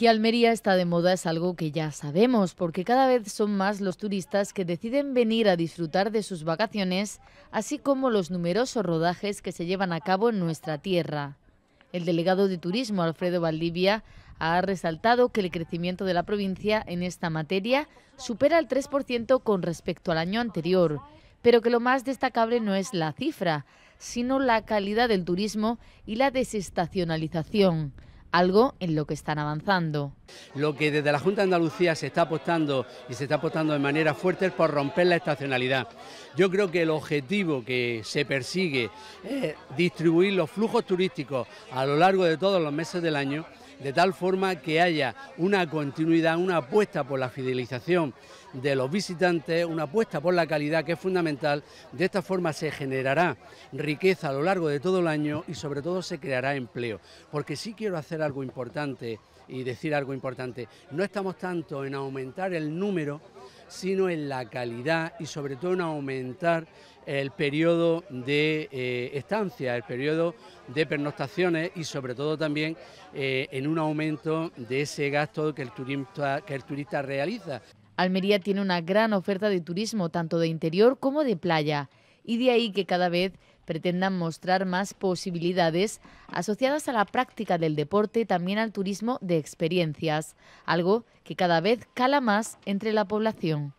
que Almería está de moda es algo que ya sabemos, porque cada vez son más los turistas que deciden venir a disfrutar de sus vacaciones, así como los numerosos rodajes que se llevan a cabo en nuestra tierra. El delegado de Turismo, Alfredo Valdivia, ha resaltado que el crecimiento de la provincia en esta materia supera el 3% con respecto al año anterior, pero que lo más destacable no es la cifra, sino la calidad del turismo y la desestacionalización algo en lo que están avanzando. Lo que desde la Junta de Andalucía se está apostando y se está apostando de manera fuerte es por romper la estacionalidad. Yo creo que el objetivo que se persigue es distribuir los flujos turísticos a lo largo de todos los meses del año de tal forma que haya una continuidad, una apuesta por la fidelización de los visitantes, una apuesta por la calidad que es fundamental. De esta forma se generará riqueza a lo largo de todo el año y sobre todo se creará empleo. Porque sí quiero hacer algo importante y decir algo importante. No estamos tanto en aumentar el número sino en la calidad y sobre todo en aumentar el periodo de eh, estancia, el periodo de pernoctaciones y sobre todo también eh, en un aumento de ese gasto que el que el turista realiza. Almería tiene una gran oferta de turismo, tanto de interior como de playa, y de ahí que cada vez pretendan mostrar más posibilidades asociadas a la práctica del deporte también al turismo de experiencias, algo que cada vez cala más entre la población.